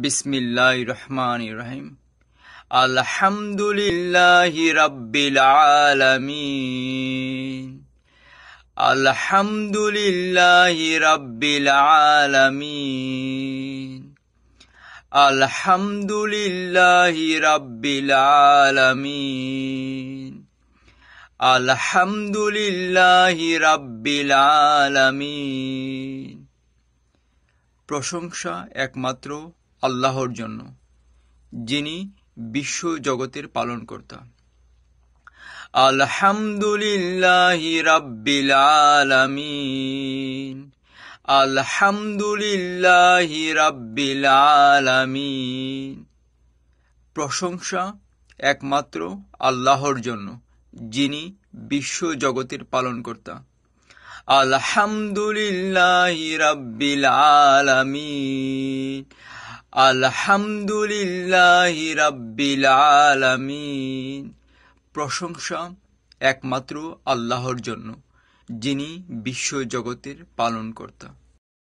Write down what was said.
বিসমিল্লাহ রহমান রহিম আলহামদুলিল্লাহ রব্বিল আলামিন আলহামদুলিল্লাহ রব্বিল আলামিন আলহামদুলিল্লাহ রব্বিল আলামিন আলহামদুলিল্লাহ রব্বিল আলামিন প্রশংসা একমাত্র আল্লাহর জন্য যিনি বিশ্ব জগতের পালনকর্তা আলহামদুলিল্লাহ রাব্বিল আলামিন আলহামদুলিল্লাহ রাব্বিল আলামিন প্রশংসা একমাত্র আল্লাহর জন্য যিনি বিশ্ব জগতের পালনকর্তা আলহামদুলিল্লাহ রাব্বিল আলামিন আলহামদুলিল্লাহ রাব্বিল আলামিন প্রশংসা একমাত্র আল্লাহর জন্য যিনি বিশ্বজগতের পালনকর্তা